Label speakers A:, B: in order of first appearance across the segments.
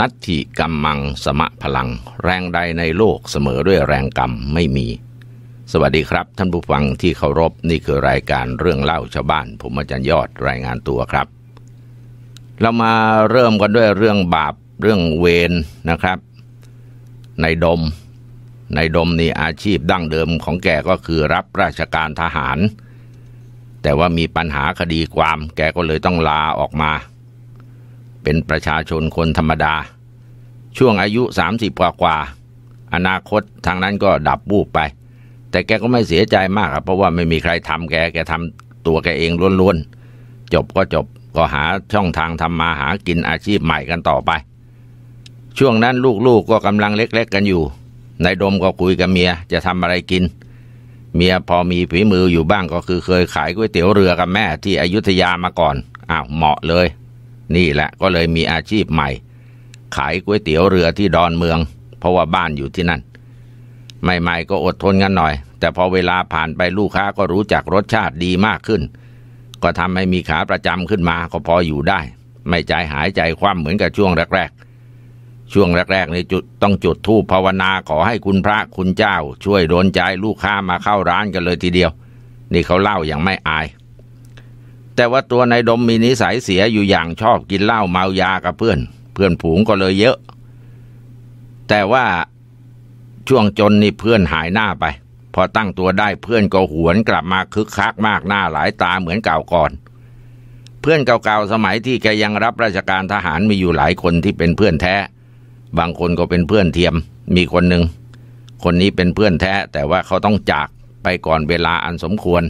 A: นัตถิกรมมังสมะพลัง แรงใดในโลกเสมอด้วยแรงกรรม ไม่มี สวัสดีครับ ท่านผู้ฟังที่เคารพ นี่คือรายการเรื่องเล่าชาวบ้านผมอาจารย์ยอดรายงานตัวครับ เรามาเริ่มกันด้วยเรื่องบาปเรื่องเวรนะครับ ในดม ในดมนี่อาชีพดั้งเดิมของแกก็คือรับราชการทหาร แต่ว่ามีปัญหาคดีความ แกก็เลยต้องลาออกมาเป็นประชาชนคนธรรมดา ช่วงอายุ 30กว่ากว่าอนาคตทางนั้นก็ดับบูบไป แต่แกก็ไม่เสียใจมากครับเพราะว่าไม่มีใครทำแกแกทำตัวแกเองล้วนๆ จบก็จบก็หาช่องทางทำมาหากินอาชีพใหม่กันต่อไป ช่วงนั้นลูกๆก็กำลังเล็กๆกันอยู่นายดมก็คุยกับเมียจะทำอะไรกิน เมียพอมีฝีมืออยู่บ้างก็คือเคยขายก๋วยเตี๋ยวเรือกับแม่ที่อยุธยามาก่อนอ้าวเหมาะเลยนี่แหละก็เลยมีอาชีพใหม่ ขายก๋วยเตี๋ยวเรือที่ดอนเมืองเพราะว่าบ้านอยู่ที่นั่นใหม่ๆก็อดทนกันหน่อย แต่พอเวลาผ่านไปลูกค้าก็รู้จักรสชาติดีมากขึ้น ก็ทำให้มีขาประจำขึ้นมาก็พออยู่ได้ ไม่ใจหายใจคว่ำเหมือนกับช่วงแรกๆ ช่วงแรกๆีนจุดต้องจุดธูปภาวนาขอให้คุณพระคุณเจ้าช่วยโดนใจลูกค้ามาเข้าร้านกันเลยทีเดียว นี่เขาเล่าอย่างไม่อายแต่ว่าตัวนายดมมีนิสัยเสียอยู่อย่างชอบกินเหล้าเมายากับเพื่อน เพื่อนผูงก็เลยเยอะ แต่ว่าช่วงจนนี่เพื่อนหายหน้าไป พอตั้งตัวได้เพื่อนก็หวนกลับมาคึกคักมากหน้าหลายตาเหมือนเก่าก่อน เพื่อนเก่าๆสมัยที่แกยังรับราชการทหารมีอยู่หลายคนที่เป็นเพื่อนแท้ บางคนก็เป็นเพื่อนเทียมมีคนหนึ่ง คนนี้เป็นเพื่อนแท้แต่ว่าเขาต้องจากไปก่อนเวลาอันสมควร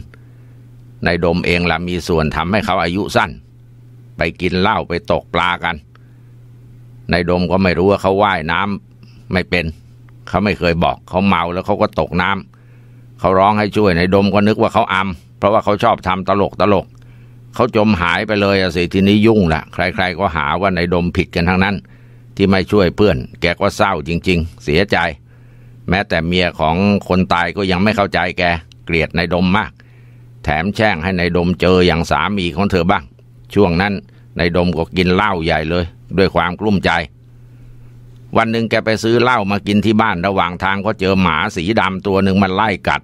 A: นายดมเองละมีส่วนทำให้เขาอายุสั้น ไปกินเหล้าไปตกปลากันนายดมก็ไม่รู้ว่าเขาว่ายน้ำไม่เป็น เขาไม่เคยบอกเขาเมาแล้วเขาก็ตกน้ำเขาร้องให้ช่วยนายดมก็นึกว่าเขาอำเพราะว่าเขาชอบทำตลกตลก เขาจมหายไปเลยอสิทีนี้ยุ่งละใครๆก็หาว่านายดมผิดกันทั้งนั้น ที่ไม่ช่วยเพื่อนแกก็เศร้าจริง ๆ เสียใจ แม้แต่เมียของคนตายก็ยังไม่เข้าใจแกเกลียดนายดมมากแถมแช่งให้ในายดมเจออย่างสามีของเธอบ้าง ช่วงนั้นนายดมก็กินเหล้าใหญ่เลย ด้วยความกลุ้มใจ วันหนึ่งแกไปซื้อเหล้ามากินที่บ้านระหว่างทางก็เจอหมาสีดำตัวหนึ่งมันไล่กัด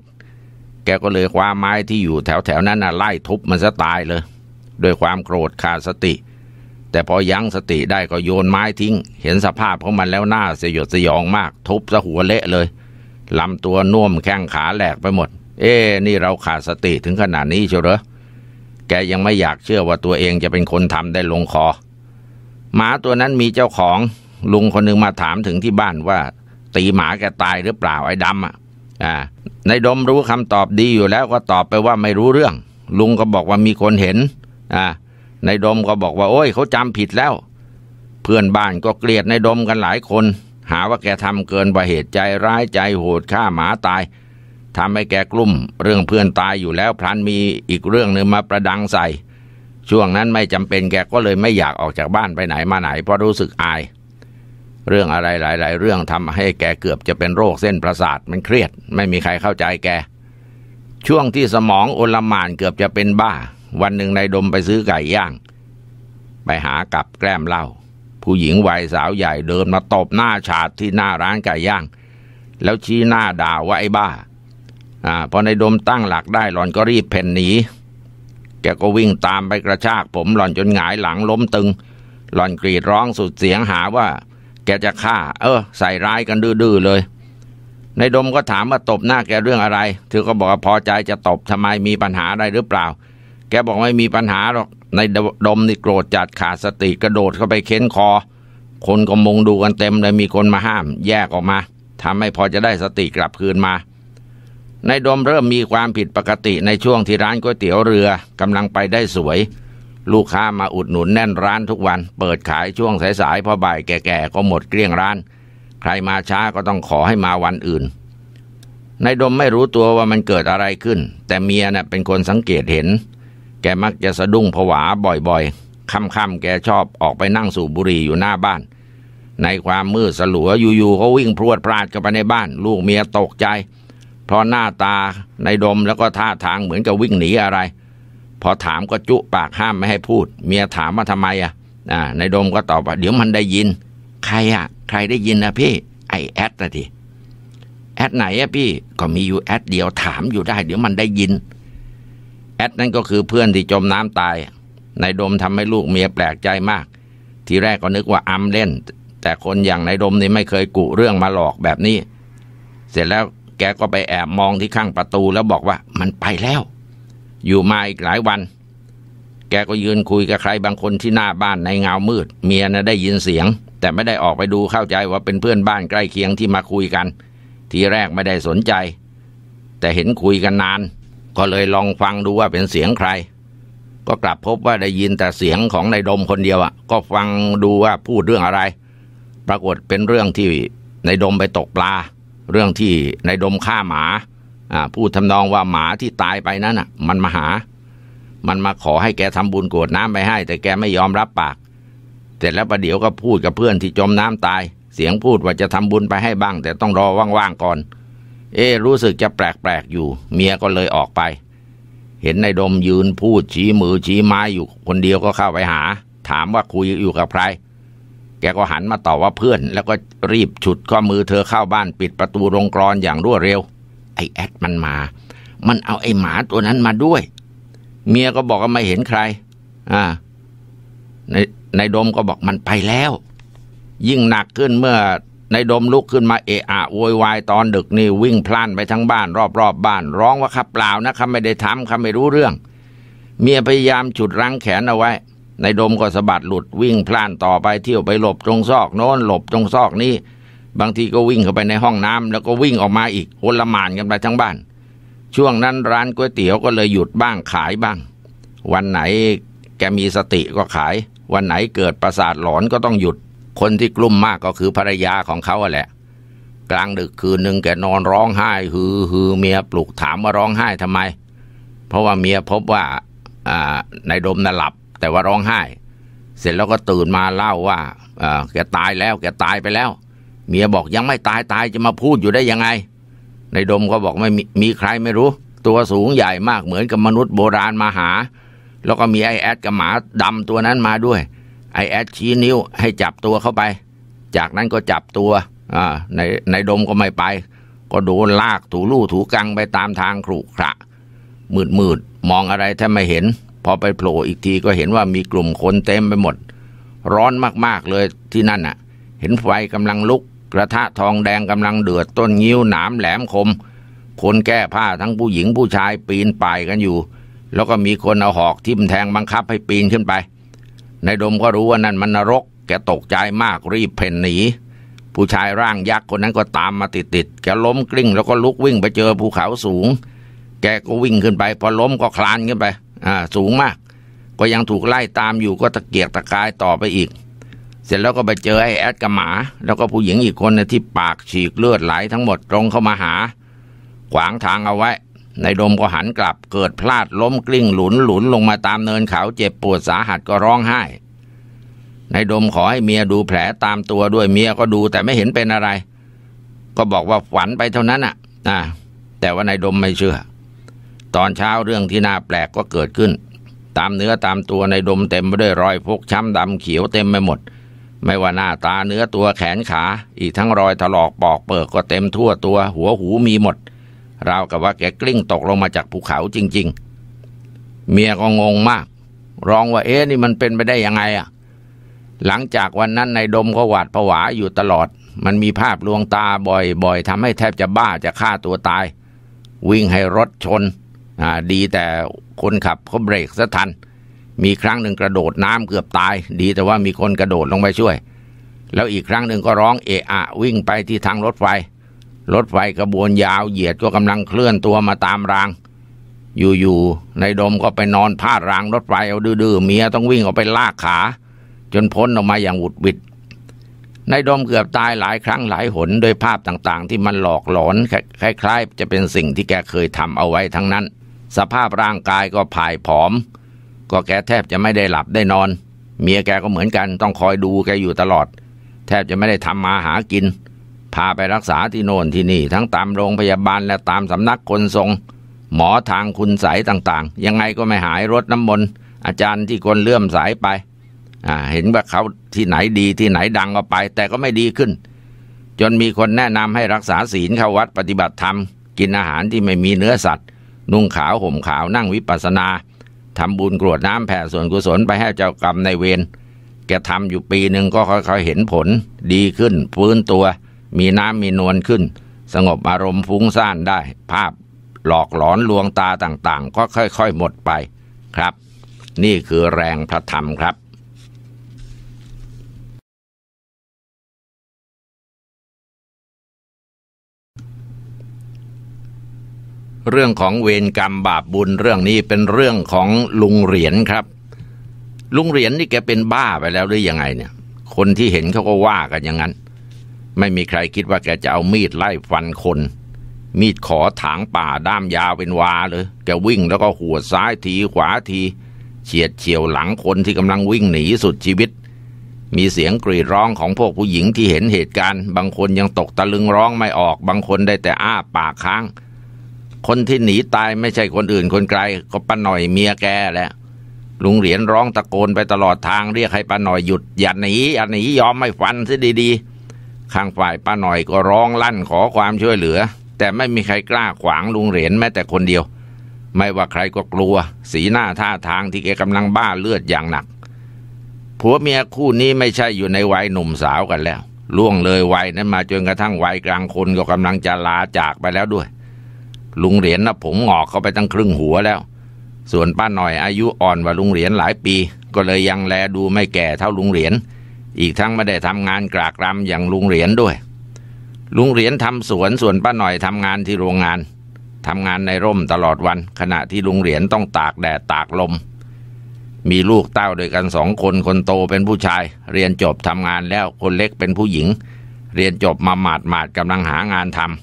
A: แกก็เลยคว้าไม้ที่อยู่แถวแถวนั้นน่ะไล่ทุบมันซะตายเลย ด้วยความโกรธขาดสติ แต่พอยั้งสติได้ก็โยนไม้ทิ้ง เห็นสภาพของมันแล้วหน้าสยดสยองมากทุบซะหัวเละเลยลำตัวน่วมแข้งขาแหลกไปหมดเอ๊นี่เราขาดสติถึงขนาดนี้เชียวเหรอ แกยังไม่อยากเชื่อว่าตัวเองจะเป็นคนทำได้ลงคอ หมาตัวนั้นมีเจ้าของ ลุงคนนึงมาถามถึงที่บ้านว่า ตีหมาแกตายหรือเปล่าไอ้ดำอ่ะอ่าในดมรู้คำตอบดีอยู่แล้วก็ตอบไปว่าไม่รู้เรื่อง ลุงก็บอกว่ามีคนเห็น อ่าในดมก็บอกว่าโอ้ยเขาจำผิดแล้ว เพื่อนบ้านก็เกลียดในดมกันหลายคน หาว่าแกทำเกินกว่าเหตุใจร้ายใจโหดฆ่าหมาตายทำให้แกกลุ้มเรื่องเพื่อนตายอยู่แล้วพลันมีอีกเรื่องหนึ่งมาประดังใส่ ช่วงนั้นไม่จำเป็นแกก็เลยไม่อยากออกจากบ้านไปไหนมาไหนเพราะรู้สึกอาย เรื่องอะไรหลาย ๆ เรื่องทำให้แกเกือบจะเป็นโรคเส้นประสาทมันเครียดไม่มีใครเข้าใจแกช่วงที่สมองออลมานเกือบจะเป็นบ้า วันหนึ่งนายดมไปซื้อไก่ย่าง ไปหากับแกล้มเหล้าผู้หญิงวัยสาวใหญ่เดินมาตบหน้าฉาดที่หน้าร้านไก่ย่างแล้วชี้หน้าด่าว่าไอ้บ้าอ่าพอในดมตั้งหลักได้หล่อนก็รีบเพ่นหนีแกก็วิ่งตามไปกระชากผม หล่อนจนหงายหลังล้มตึงหล่อนกรีดร้องสุดเสียงหาว่า แกจะฆ่า เออ ใส่ร้ายกันดื้อเลยในดมก็ถามมาตบหน้าแกเรื่องอะไรเธอก็บอกว่าพอใจจะตบทำไมมีปัญหาอะไรหรือเปล่า แกบอกไม่มีปัญหาหรอกในดมนี่โกรธจัดขาดสติกระโดดเข้าไปเค้นคอ คนก็มุงดูกันเต็มเลยมีคนมาห้าม แยกออกมา ทำให้พอจะได้สติกลับคืนมานายดมเริ่มมีความผิดปกติในช่วงที่ร้านก๋วยเตี๋ยวเรือกำลังไปได้สวย ลูกค้ามาอุดหนุนแน่นร้านทุกวัน เปิดขายช่วงสายๆพอบ่ายแก่ๆก็หมดเกลี้ยงร้าน ใครมาช้าก็ต้องขอให้มาวันอื่นนายดมไม่รู้ตัวว่ามันเกิดอะไรขึ้น แต่เมียเนี่ยเป็นคนสังเกตเห็น แกมักจะสะดุ้งผวาบ่อยๆ ค่ำๆแกชอบออกไปนั่งสูบบุหรี่อยู่หน้าบ้าน ในความมืดสลัวอยู่ๆเขาวิ่งพรวดพลาดเข้าไปในบ้าน ลูกเมียตกใจเพราะหน้าตาในดมแล้วก็ท่าทางเหมือนกับวิ่งหนีอะไร พอถามก็จุปากห้ามไม่ให้พูด เมียถามว่าทำไมอ่ะในดมก็ตอบว่าเดี๋ยวมันได้ยิน ใครอ่ะ ใครได้ยินนะพี่ ไอแอดนะทีแอดไหนอ่ะพี่ ก็มีอยู่แอดเดียวถามอยู่ได้เดี๋ยวมันได้ยินแอดนั่นก็คือเพื่อนที่จมน้ำตาย ในดมทำให้ลูกเมียแปลกใจมาก ทีแรกก็นึกว่าอำเล่น แต่คนอย่างในดมนี่ไม่เคยกุเรื่องมาหลอกแบบนี้ เสร็จแล้วแกก็ไปแอบมองที่ข้างประตูแล้วบอกว่ามันไปแล้ว อยู่มาอีกหลายวัน แกก็ยืนคุยกับใครบางคนที่หน้าบ้านในเงามืด เมียนะได้ยินเสียง แต่ไม่ได้ออกไปดูเข้าใจว่าเป็นเพื่อนบ้านใกล้เคียงที่มาคุยกัน ทีแรกไม่ได้สนใจ แต่เห็นคุยกันนาน ก็เลยลองฟังดูว่าเป็นเสียงใคร ก็กลับพบว่าได้ยินแต่เสียงของนายดมคนเดียวอ่ะก็ฟังดูว่าพูดเรื่องอะไร ปรากฏเป็นเรื่องที่นายดมไปตกปลาเรื่องที่ในดมฆ่าหมาพูดทำนองว่าหมาที่ตายไปนั้นอ่ะ มันมาหา มันมาขอให้แกทำบุญกวดน้ำไปให้ แต่แกไม่ยอมรับปาก เสร็จแล้วประเดี๋ยวก็พูดกับเพื่อนที่จมน้ำตาย เสียงพูดว่าจะทำบุญไปให้บ้าง แต่ต้องรอว่างๆก่อน เอ๊รู้สึกจะแปลกๆอยู่ เมียก็เลยออกไป เห็นนายดมยืนพูดชี้มือชี้ไม้อยู่ คนเดียวก็เข้าไปหา ถามว่าคุยอยู่กับใครแกก็หันมาต่อว่าเพื่อน แล้วก็รีบฉุดข้อมือเธอเข้าบ้านปิดประตูโรงกรอนอย่างรวดเร็ว ไอแอดมันมา มันเอาไอหมาตัวนั้นมาด้วย เมียก็บอกว่าไม่เห็นใคร อ่าในในดมก็บอกมันไปแล้ว ยิ่งหนักขึ้นเมื่อในดมลุกขึ้นมาเอะอะโวยวาย ตอนดึกนี่วิ่งพล่านไปทั้งบ้านรอบ ๆบบ้านร้องว่าครับเปล่านะครับไม่ได้ทำครับไม่รู้เรื่อง เมียพยายามฉุดรั้งแขนเอาไว้ในดมก็สะบัดหลุดวิ่งพล่านต่อไปเที่ยวไปหลบตรงซอก โน้น หลบตรงซอกนี้บางทีก็วิ่งเข้าไปในห้องน้ำ แล้วก็วิ่งออกมาอีกโหละมานกันไปทั้งบ้าน ช่วงนั้นร้านก๋วยเตี๋ยวก็เลยหยุดบ้างขายบ้าง วันไหนแกมีสติก็ขาย วันไหนเกิดประสาทหลอนก็ต้องหยุดคนที่กลุ้มมากก็คือภรรยาของเขาแหละ กลางดึกคืนหนึ่งแกนอนร้องไห้ฮือฮือเมียปลุกถามว่าร้องไห้ทำไม เพราะว่าเมียพบว่าในดมน่ะหลับแต่ว่าร้องไห้ เสร็จแล้วก็ตื่นมาเล่าว่าแกตายแล้วแกตายไปแล้ว เมียบอกยังไม่ตายตายจะมาพูดอยู่ได้ยังไง ในดมก็บอกไม่มีมีใครไม่รู้ ตัวสูงใหญ่มากเหมือนกับมนุษย์โบราณมาหา แล้วก็มีไอแอดกับหมาดำตัวนั้นมาด้วยไอแอดชี้นิ้ว ให้จับตัวเข้าไป จากนั้นก็จับตัวในในดมก็ไม่ไป ก็โดนลากถูลู่ถูกังไปตามทางครุขระมืดมืดมองอะไรแทบไม่เห็นพอไปโผล่อีกทีก็เห็นว่ามีกลุ่มคนเต็มไปหมด ร้อนมากๆเลยที่นั่นอ่ะ เห็นไฟกำลังลุก กระทะทองแดงกำลังเดือดต้นงิ้วหนามแหลมคม คนแก้ผ้าทั้งผู้หญิงผู้ชายปีนป่ายกันอยู่ แล้วก็มีคนเอาหอกทิ่มแทงบังคับให้ปีนขึ้นไป นายดมก็รู้ว่านั่นมันนรก แกตกใจมากรีบเพ่นหนี ผู้ชายร่างยักษ์คนนั้นก็ตามมาติดๆแกล้มกลิ้งแล้วก็ลุกวิ่งไปเจอภูเขาสูง แกก็วิ่งขึ้นไป พอล้มก็คลานขึ้นไปอ่าสูงมากก็ยังถูกไล่ตามอยู่ก็ตะเกียกตะกายต่อไปอีก เสร็จแล้วก็ไปเจอไอ้แอดกับหมา แล้วก็ผู้หญิงอีกคนนะที่ปากฉีกเลือดไหลทั้งหมดตรงเข้ามาหา ขวางทางเอาไว้ ในดมก็หันกลับ เกิดพลาดล้มกลิ้ง หลุนหลุนลงมาตามเนินเขาเจ็บปวดสาหัสก็ร้องไห้นายดมขอให้เมียดูแผลตามตัวด้วยเมียก็ดู แต่ไม่เห็นเป็นอะไร ก็บอกว่าฝันไปเท่านั้นอ่ะนะแต่ว่านายดมไม่เชื่อตอนเช้าเรื่องที่น่าแปลกก็เกิดขึ้น ตามเนื้อตามตัวในดมเต็มไปด้วยรอยพกช้ำดำเขียวเต็มไปหมด ไม่ว่าหน้าตาเนื้อตัวแขนขา อีกทั้งรอยถลอกปอกเปิกก็เต็มทั่วตัว หัวหูมีหมดราวกับว่าแกกลิ้งตกลงมาจากภูเขาจริงๆ เมียก็งงมากร้องว่าเอ๊ะนี่มันเป็นไปได้ยังไงอ่ะหลังจากวันนั้นในดมก็หวาดผวาอยู่ตลอด มันมีภาพลวงตาบ่อยๆทำให้แทบจะบ้าจะฆ่าตัวตาย วิ่งให้รถชนดีแต่คนขับเขาเบรกซะทัน มีครั้งหนึ่งกระโดดน้ำเกือบตาย ดีแต่ว่ามีคนกระโดดลงไปช่วย แล้วอีกครั้งหนึ่งก็ร้องเอะอะวิ่งไปที่ทางรถไฟรถไฟกระบวนยาวเหยียดก็กำลังเคลื่อนตัวมาตามราง อยู่ๆในดมก็ไปนอนพาดรางรถไฟเอาดื้อๆเมียต้องวิ่งออกไปลากขา จนพ้นออกมาอย่างหวุดหวิดนายดมเกือบตายหลายครั้งหลายหนโดยภาพต่างๆ ที่มันหลอกหลอนคล้ายๆจะเป็นสิ่งที่แกเคยทำเอาไว้ทั้งนั้นสภาพร่างกายก็ผายผอมก็แกแทบจะไม่ได้หลับได้นอน เมียแกก็เหมือนกันต้องคอยดูแกอยู่ตลอด แทบจะไม่ได้ทำมาหากินพาไปรักษาที่โน่นที่นี่ ทั้งตามโรงพยาบาลและตามสำนักคนทรง หมอทางคุณสายต่างๆ ยังไงก็ไม่หายรดน้ำมนต์อาจารย์ที่คนเลื่อมสายไป เห็นว่าเขาที่ไหนดีที่ไหนดังก็ไป แต่ก็ไม่ดีขึ้น จนมีคนแนะนำให้รักษาศีลเข้าวัดปฏิบัติธรรม กินอาหารที่ไม่มีเนื้อสัตว์นุ่งขาว ห่มขาวนั่งวิปัสนาทำบุญกรวดน้ำแผ่ ส่วนกุศลไปให้เจ้ากรรมในเวรแกทำอยู่ปีหนึ่งก็ค่อย ๆเห็นผลดีขึ้นฟื้นตัว มีน้ำมีนวลขึ้น สงบอารมณ์ฟุ้งซ่านได้ ภาพหลอกหลอนลวงตาต่างๆ ก็ค่อยๆหมดไปครับ นี่คือแรงพระธรรมครับเรื่องของเวรกรรมบาปบุญเรื่องนี้เป็นเรื่องของลุงเหรียญครับ ลุงเหรียญนี่แกเป็นบ้าไปแล้วหรือยังไงเนี่ย คนที่เห็นเขาก็ว่ากันอย่างนั้น ไม่มีใครคิดว่าแกจะเอามีดไล่ฟันคน มีดขอถางป่าด้ามยาวเป็นวาเลยแกวิ่งแล้วก็หัวซ้ายทีขวาที เฉียดเฉียวหลังคนที่กำลังวิ่งหนีสุดชีวิต มีเสียงกรีดร้องของพวกผู้หญิงที่เห็นเหตุการณ์บางคนยังตกตะลึงร้องไม่ออกบางคนได้แต่อ้าปากค้างคนที่หนีตายไม่ใช่คนอื่นคนไกลก็ป้าหน่อยเมียแกแหละลุงเหรียญร้องตะโกนไปตลอดทางเรียกให้ป้าหน่อยหยุด อย่าหนีอย่าหนียอมไม่ฟันซะดีๆ ข้างฝ่ายป้าหน่อยก็ร้องลั่นขอความช่วยเหลือ แต่ไม่มีใครกล้าขวางลุงเหรียญแม้แต่คนเดียว ไม่ว่าใครก็กลัว สีหน้าท่าทางที่แกกำลังบ้าเลือดอย่างหนักผัวเมียคู่นี้ไม่ใช่อยู่ในวัยหนุ่มสาวกันแล้ว ล่วงเลยวัยนั้นมาจนกระทั่งวัยกลางคนก็กำลังจะลาจากไปแล้วด้วยลุงเหรียญนะผมหงอกเข้าไปตั้งครึ่งหัวแล้ว ส่วนป้าหน่อยอายุอ่อนกว่าลุงเหรียญหลายปี ก็เลยยังแลดูไม่แก่เท่าลุงเหรียญอีกทั้งไม่ได้ทำงานกรากรำอย่างลุงเหรียญด้วย ลุงเหรียญทำสวนส่วนป้าหน่อยทำงานที่โรงงานทำงานในร่มตลอดวัน ขณะที่ลุงเหรียญต้องตากแดดตากลม มีลูกเต้าด้วยกันสองคนคนโตเป็นผู้ชาย เรียนจบทำงานแล้วคนเล็กเป็นผู้หญิง เรียนจบมาหมาดหมาดกำลังหางานทำ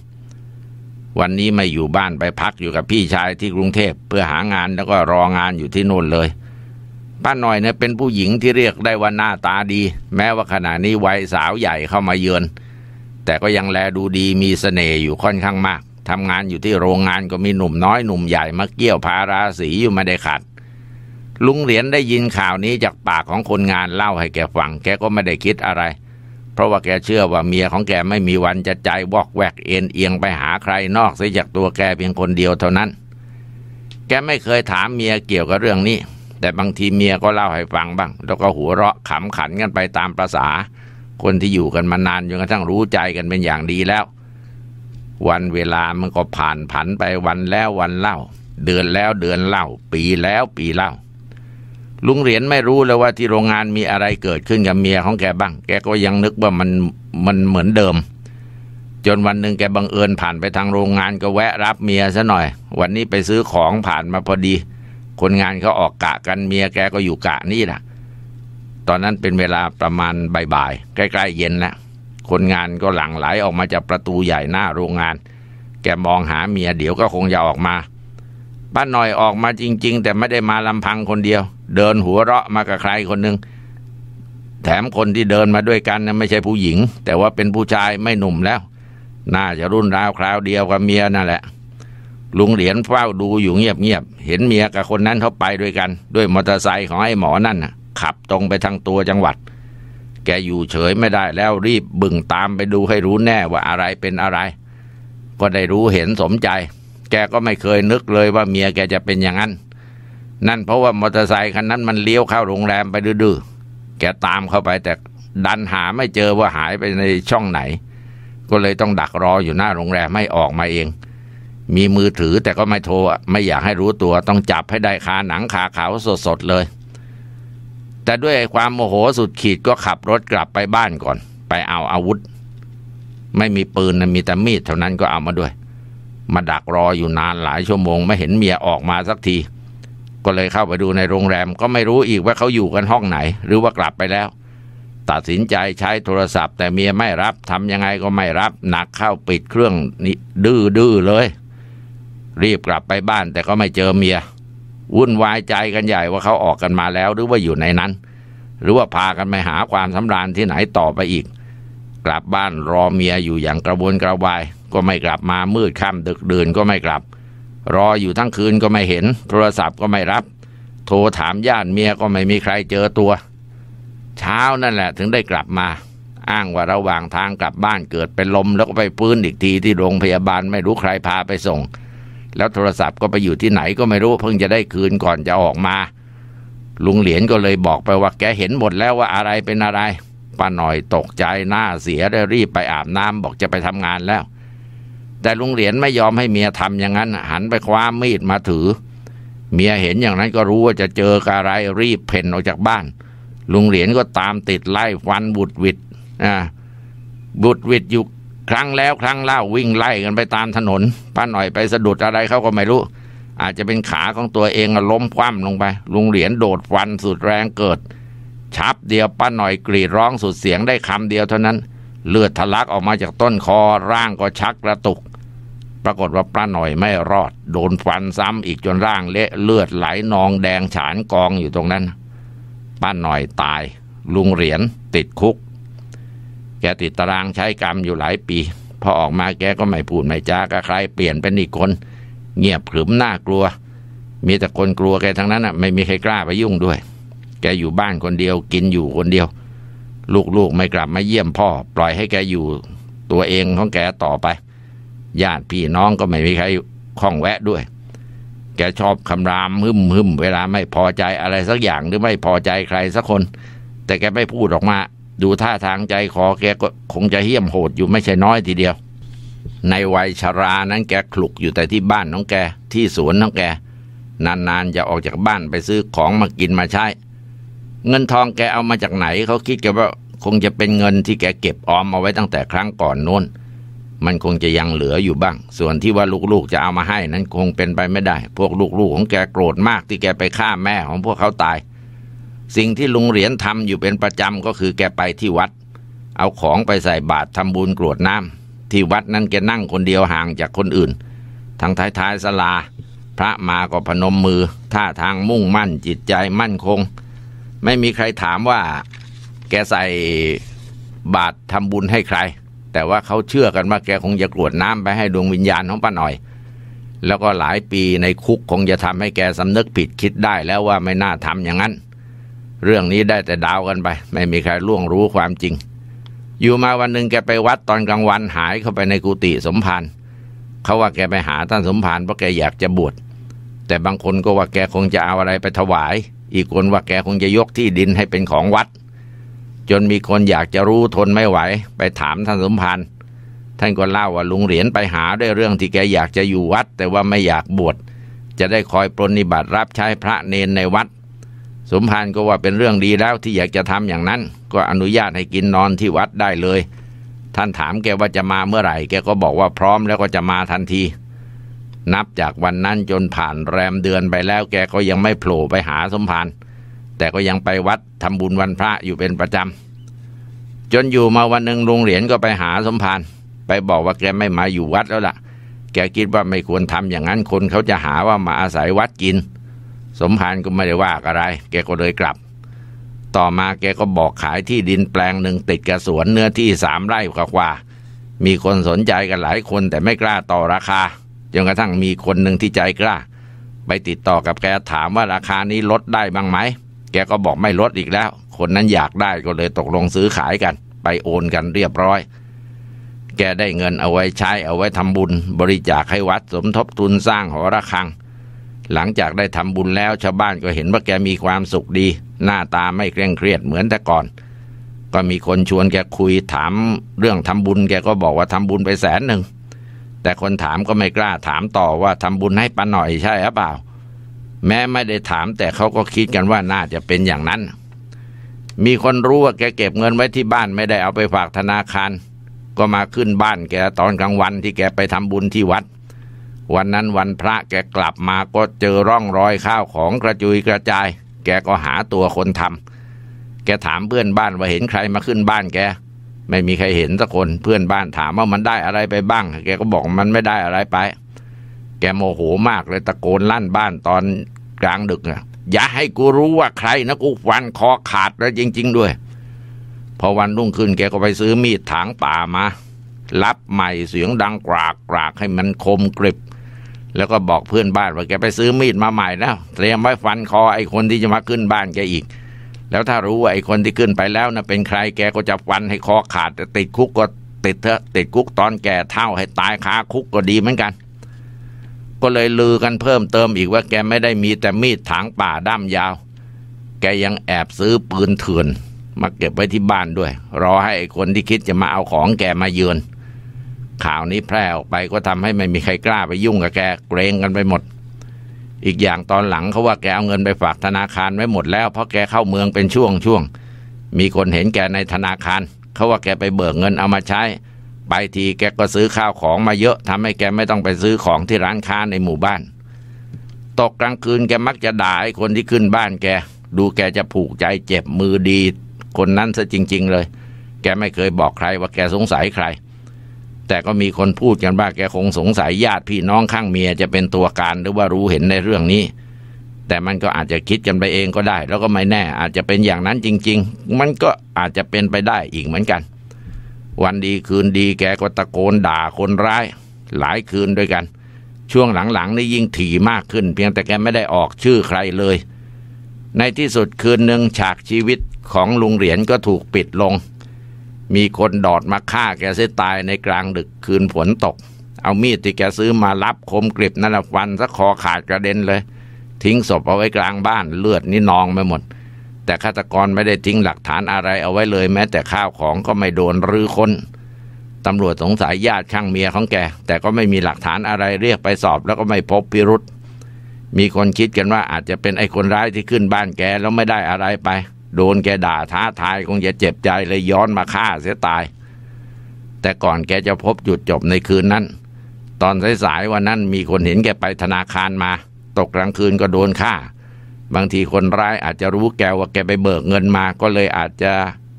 A: วันนี้ไม่อยู่บ้านไปพักอยู่กับพี่ชายที่กรุงเทพเพื่อหางานแล้วก็รองานอยู่ที่นู่นเลยป้าหน่อยเนี่ยเป็นผู้หญิงที่เรียกได้ว่าหน้าตาดี แม้ว่าขณะนี้วัยสาวใหญ่เข้ามาเยือน แต่ก็ยังแลดูดีมีเสน่ห์อยู่ค่อนข้างมากทำงานอยู่ที่โรงงานก็มีหนุ่มน้อยหนุ่มใหญ่มาเกี่ยวพาราสีอยู่ไม่ได้ขัดลุงเหรียญได้ยินข่าวนี้จากปากของคนงานเล่าให้แกฟังแกก็ไม่ได้คิดอะไรเพราะว่าแกเชื่อว่าเมียของแกไม่มีวันจะใจวอกแวกเอ็นเอียงไปหาใครนอกเสียจากตัวแกเพียงคนเดียวเท่านั้น แกไม่เคยถามเมียเกี่ยวกับเรื่องนี้ แต่บางทีเมียก็เล่าให้ฟังบ้าง แล้วก็หัวเราะขำขันกันไปตามประษาคนที่อยู่กันมานานจนกระทั่งรู้ใจกันเป็นอย่างดีแล้ว วันเวลามันก็ผ่านผันไปวันแล้ววันเล่า เดือนแล้วเดือนเล่า ปีแล้วปีเล่าลุงเหรียญไม่รู้เลยว่าที่โรงงานมีอะไรเกิดขึ้นกับเมียของแกบ้าง แกก็ยังนึกว่ามันมันเหมือนเดิม จนวันหนึ่งแกบังเอิญผ่านไปทางโรงงานก็แวะรับเมียซะหน่อย วันนี้ไปซื้อของผ่านมาพอดี คนงานเขาออกกะกันเมียแกก็อยู่กะนี่แหละตอนนั้นเป็นเวลาประมาณบ่ายๆใกล้ ๆ เย็นแล้วคนงานก็หลั่งไหลออกมาจากประตูใหญ่หน้าโรงงาน แกมองหาเมียเดี๋ยวก็คงจะออกมาป้าหน่อยออกมาจริง ๆ แต่ไม่ได้มาลำพังคนเดียวเดินหัวเราะมากับใครคนหนึ่งแถมคนที่เดินมาด้วยกันนะไม่ใช่ผู้หญิง แต่ว่าเป็นผู้ชายไม่หนุ่มแล้ว น่าจะรุ่นราวคราวเดียวกับเมียนั่นแหละลุงเหรียญเฝ้าดูอยู่เงียบๆเห็นเมียกับคนนั้นเขาไปด้วยกัน ด้วยมอเตอร์ไซค์ของไอ้หมอนั่นขับตรงไปทางตัวจังหวัด แกอยู่เฉยไม่ได้แล้วรีบบึ่งตามไปดูให้รู้แน่ว่าอะไรเป็นอะไร ก็ได้รู้เห็นสมใจ แกก็ไม่เคยนึกเลยว่าเมียแกจะเป็นอย่างนั้นนั่นเพราะว่ามอเตอร์ไซคันนั้นมันเลี้ยวเข้าโรงแรมไปดื้อๆแกตามเข้าไปแต่ดันหาไม่เจอว่าหายไปในช่องไหน ก็เลยต้องดักรออยู่หน้าโรงแรมไม่ออกมาเอง มีมือถือแต่ก็ไม่โทรไม่อยากให้รู้ตัว ต้องจับให้ได้คาหนังคาขาวสดๆเลย แต่ด้วยความโมโหสุดขีดก็ขับรถกลับไปบ้านก่อน ไปเอาอาวุธ ไม่มีปืนมีแต่มีดเท่านั้นก็เอามาด้วย มาดักรออยู่นานหลายชั่วโมงไม่เห็นเมียออกมาสักทีก็เลยเข้าไปดูในโรงแรมก็ไม่รู้อีกว่าเขาอยู่กันห้องไหน หรือว่ากลับไปแล้ว ตัดสินใจใช้โทรศัพท์ แต่เมียไม่รับทำยังไงก็ไม่รับ หนักเข้าปิดเครื่องนี่ดื้อดื้อเลย รีบกลับไปบ้านแต่ก็ไม่เจอเมีย วุ่นวายใจกันใหญ่ว่าเขาออกกันมาแล้ว หรือว่าอยู่ในนั้น หรือว่าพากันไปหาความสำราญที่ไหนต่อไปอีก กลับบ้านรอเมียอยู่อย่างกระวนกระวาย ก็ไม่กลับมามืดค่ำดึกดื่นก็ไม่กลับรออยู่ทั้งคืนก็ไม่เห็น โทรศัพท์ก็ไม่รับ โทรถามญาติเมียก็ไม่มีใครเจอตัว เช้านั่นแหละถึงได้กลับมา อ้างว่าระหว่างทางกลับบ้านเกิดเป็นลมแล้วก็ไปปื้นอีกทีที่โรงพยาบาลไม่รู้ใครพาไปส่ง แล้วโทรศัพท์ก็ไปอยู่ที่ไหนก็ไม่รู้เพิ่งจะได้คืนก่อนจะออกมาลุงเหรียญก็เลยบอกไปว่าแกเห็นหมดแล้วว่าอะไรเป็นอะไรป้าหน่อยตกใจหน้าเสียได้รีบไปอาบน้ำบอกจะไปทำงานแล้วแต่ลุงเหรียญไม่ยอมให้เมียทำอย่างนั้นหันไปคว้ามีดมาถือ เมียเห็นอย่างนั้นก็รู้ว่าจะเจออะไรรีบเพ่นออกจากบ้าน ลุงเหรียญก็ตามติดไล่ฟันบุดวิดอ่าบุดวิดอยู่ครั้งแล้วครั้งเล่าวิ่งไล่กันไปตามถนนป้าหน่อยไปสะดุดอะไรเขาก็ไม่รู้ อาจจะเป็นขาของตัวเองล้มคว่ำลงไป ลุงเหรียญโดดฟันสุดแรงเกิด ชับเดียวป้าหน่อยกรีดร้องสุดเสียงได้คำเดียวเท่านั้น เลือดทะลักออกมาจากต้นคอร่างก็ชักกระตุกปรากฏว่าป้าหน่อยไม่รอด โดนฟันซ้ำอีกจนร่างเละเลือดไหลนองแดงฉานกองอยู่ตรงนั้นป้าหน่อยตาย ลุงเหรียญ ติดคุก แกติดตารางใช้กรรมอยู่หลายปีพอออกมาแกก็ไม่พูดไม่จากใครเปลี่ยนเป็นอีกคน เงียบขรึมน่ากลัว มีแต่คนกลัวแกทั้งนั้นอ่ะไม่มีใครกล้าไปยุ่งด้วย แกอยู่บ้านคนเดียว กินอยู่คนเดียว ลูกๆไม่กลับมาเยี่ยมพ่อ ปล่อยให้แกอยู่ตัวเองของแกต่อไปญาติพี่น้องก็ไม่มีใครข้องแวะด้วย แกชอบคำรามหึมหึมเวลาไม่พอใจอะไร สักอย่างหรือไม่พอใจใครสักคน แต่แกไม่พูดออกมา ดูท่าทางใจคอแกก็คงจะเหี้ยมโหดอยู่ไม่ใช่น้อยทีเดียว ในวัยชารานั้นแกคลุกอยู่แต่ที่บ้านน้องแกที่สวนน้องแกนานๆจะออกจากบ้านไปซื้อของมากินมาใช้เงินทองแกเอามาจากไหนเขาคิดแกว่าคงจะเป็นเงินที่แกเก็บออมเอาไว้ตั้งแต่ครั้งก่อนโน้นมันคงจะยังเหลืออยู่บ้าง ส่วนที่ว่าลูกๆจะเอามาให้นั้นคงเป็นไปไม่ได้ พวกลูกๆของแกโกรธมากที่แกไปฆ่าแม่ของพวกเขาตาย สิ่งที่ลุงเหรียญทำอยู่เป็นประจำ ก็คือแกไปที่วัด เอาของไปใส่บาตรทำบุญกรวดน้ำที่วัดนั้นแกนั่งคนเดียวห่างจากคนอื่นทางท้ายๆสลา พระมาก็พนมมือ ท่าทางมุ่งมั่นจิตใจมั่นคง ไม่มีใครถามว่าแกใส่บาตรทำบุญให้ใครแต่ว่าเขาเชื่อกันว่าแกคงจะกรวดน้ำไปให้ดวงวิญญาณของป้าหน่อยแล้วก็หลายปีในคุกคงจะทำให้แกสำนึกผิดคิดได้แล้วว่าไม่น่าทำอย่างนั้น เรื่องนี้ได้แต่ดาวกันไป ไม่มีใครล่วงรู้ความจริง อยู่มาวันหนึ่งแกไปวัดตอนกลางวันหายเข้าไปในกุฏิสมภารเขาว่าแกไปหาท่านสมภารเพราะแกอยากจะบวชแต่บางคนก็ว่าแกคงจะเอาอะไรไปถวาย อีกคนว่าแกคงจะยกที่ดินให้เป็นของวัดจนมีคนอยากจะรู้ทนไม่ไหวไปถามท่านสมพันธ์ ท่านก็เล่าว่าลุงเหรียญไปหาด้วยเรื่องที่แกอยากจะอยู่วัด แต่ว่าไม่อยากบวชจะได้คอยปรนนิบัติรับใช้พระเนนในวัดสมพันธ์ก็ว่าเป็นเรื่องดีแล้วที่อยากจะทำอย่างนั้น ก็อนุญาตให้กินนอนที่วัดได้เลย ท่านถามแกว่าจะมาเมื่อไหร่แกก็บอกว่าพร้อมแล้วก็จะมาทันที นับจากวันนั้นจนผ่านแรมเดือนไปแล้ว แกก็ยังไม่โผล่ไปหาสมพันธ์แต่ก็ยังไปวัดทำบุญวันพระอยู่เป็นประจำ จนอยู่มาวันหนึ่งลุงเหรียญก็ไปหาสมภารไปบอกว่าแกไม่มา อยู่วัดแล้วล่ะ แกคิดว่าไม่ควรทำอย่างนั้นคนเขาจะหาว่ามาอาศัยวัดกิน สมภารก็ไม่ได้ว่าอะไร แกก็เลยกลับ ต่อมาแกก็บอกขายที่ดินแปลงหนึ่งติดกับสวนเนื้อที่สามไร่กว่ามีคนสนใจกันหลายคนแต่ไม่กล้าต่อราคาจนกระทั่งมีคนหนึ่งที่ใจกล้าไปติดต่อกับแกถามว่าราคานี้ลดได้บ้างไหมแกก็บอกไม่ลดอีกแล้ว คนนั้นอยากได้ก็เลยตกลงซื้อขายกันไปโอนกันเรียบร้อย แกได้เงินเอาไว้ใช้เอาไว้ทำบุญ บริจาคให้วัดสมทบทุนสร้างหอระฆัง หลังจากได้ทำบุญแล้วชาวบ้านก็เห็นว่าแกมีความสุขดี หน้าตาไม่เคร่งเครียดเหมือนแต่ก่อน ก็มีคนชวนแกคุยถามเรื่องทำบุญ แกก็บอกว่าทำบุญไปแสนหนึ่งแต่คนถามก็ไม่กล้าถามต่อว่าทำบุญให้ป้าหน่อยใช่หรือเปล่าแม้ไม่ได้ถาม แต่เขาก็คิดกันว่าน่าจะเป็นอย่างนั้น มีคนรู้ว่าแกเก็บเงินไว้ที่บ้านไม่ได้เอาไปฝากธนาคาร ก็มาขึ้นบ้านแก ตอนกลางวัน ที่แกไปทำบุญที่วัด วันนั้นวันพระแกกลับมาก็เจอร่องรอยข้าวของกระจุยกระจาย แกก็หาตัวคนทำแกถามเพื่อนบ้านว่าเห็นใครมาขึ้นบ้านแก ไม่มีใครเห็นสักคนเพื่อนบ้านถามว่ามันได้อะไรไปบ้าง แกก็บอกมันไม่ได้อะไรไปแกโมโหมากเลยตะโกนลั่นบ้านตอนกลางดึก่ะอย่าให้กูรู้ว่าใครนะ กูฟันคอขาดแล้วจริง ๆ ด้วยพอวันรุ่งขึ้น แกก็ไปซื้อมีด ถางป่ามา รับใหม่เสียงดังกรากกรากให้มันคมกริบ แล้วก็บอกเพื่อนบ้านว่าแกไปซื้อมีดมาใหม่แล้ว เตรียมไว้ฟันคอไอ้คนที่จะมาขึ้นบ้านแกอีก แล้วถ้ารู้ว่าไอ้คนที่ขึ้นไปแล้วนะเป็นใครแกก็จะฟันให้คอขาดติดคุกก็ติดเถอะติดคุกตอนแก่เท่าให้ตายคาคุกก็ดีเหมือนกันก็เลยลือกันเพิ่มเติมอีกว่าแกไม่ได้มีแต่มีดถางป่าด้ามยาว แกยังแอบซื้อปืนเถื่อนมาเก็บไว้ที่บ้านด้วย รอให้คนที่คิดจะมาเอาของแกมาเยือน ข่าวนี้แพร่ออกไปก็ทำให้ไม่มีใครกล้าไปยุ่งกับแกเกรงกันไปหมด อีกอย่างตอนหลังเขาว่าแกเอาเงินไปฝากธนาคารไว้หมดแล้วเพราะแกเข้าเมืองเป็นช่วงช่วง มีคนเห็นแกในธนาคารเขาว่าแกไปเบิกเงินเอามาใช้ไปทีแกก็ซื้อข้าวของมาเยอะทำให้แกไม่ต้องไปซื้อของที่ร้านค้าในหมู่บ้าน ตกกลางคืนแกมักจะด่าไอ้คนที่ขึ้นบ้านแก ดูแกจะผูกใจเจ็บมือดี คนนั้นซะจริง ๆ เลย แกไม่เคยบอกใครว่าแกสงสัยใคร แต่ก็มีคนพูดกันว่าแกคงสงสัยญาติพี่น้องข้างเมียจะเป็นตัวการหรือว่ารู้เห็นในเรื่องนี้ แต่มันก็อาจจะคิดกันไปเองก็ได้แล้วก็ไม่แน่อาจจะเป็นอย่างนั้นจริง ๆ มันก็อาจจะเป็นไปได้อีกเหมือนกันวันดีคืนดีแกก็ตะโกนด่าคนร้ายหลายคืนด้วยกัน ช่วงหลังๆนี่ยิ่งถี่มากขึ้นเพียงแต่แกไม่ได้ออกชื่อใครเลย ในที่สุดคืนหนึ่งฉากชีวิตของลุงเหรียญก็ถูกปิดลง มีคนดอดมาฆ่าแกเสียตายในกลางดึกคืนฝนตก เอามีดที่แกซื้อมารับคมกริบนั่นฟันสักคอขาดกระเด็นเลย ทิ้งศพเอาไว้กลางบ้านเลือดนี่นองไปหมดแต่ฆาตกรไม่ได้ทิ้งหลักฐานอะไรเอาไว้เลย แม้แต่ข้าวของก็ไม่โดนรื้อคน้นตำรวจสงสัยญาติช่างเมียของแกแต่ก็ไม่มีหลักฐานอะไรเรียกไปสอบ แล้วก็ไม่พบพิรุษมีคนคิดกันว่าอาจจะเป็นไอ้คนร้ายที่ขึ้นบ้านแกแล้วไม่ได้อะไรไป โดนแกด่าท้าทายคงจะเจ็บใจเลยย้อนมาฆ่าเสียตาย แต่ก่อนแกจะพบจุดจบในคืนนั้น ตอนสายๆวันนั้นมีคนเห็นแกไปธนาคารมา ตกกลางคืนก็โดนฆ่าบางทีคนร้ายอาจจะรู้แกว่าแกไปเบิกเงินมา ก็เลยอาจจะ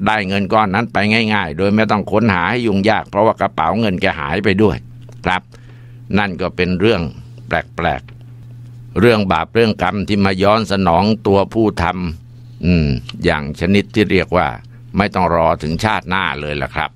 A: ได้เงินก้อนนั้นไปง่ายๆ โดยไม่ต้องค้นหาให้ยุ่งยาก เพราะว่ากระเป๋าเงินแกหายไปด้วย ครับ นั่นก็เป็นเรื่องแปลกๆ เรื่องบาปเรื่องกรรมที่มาย้อนสนองตัวผู้ทำอืม อย่างชนิดที่เรียกว่า ไม่ต้องรอถึงชาติหน้าเลยล่ะครับ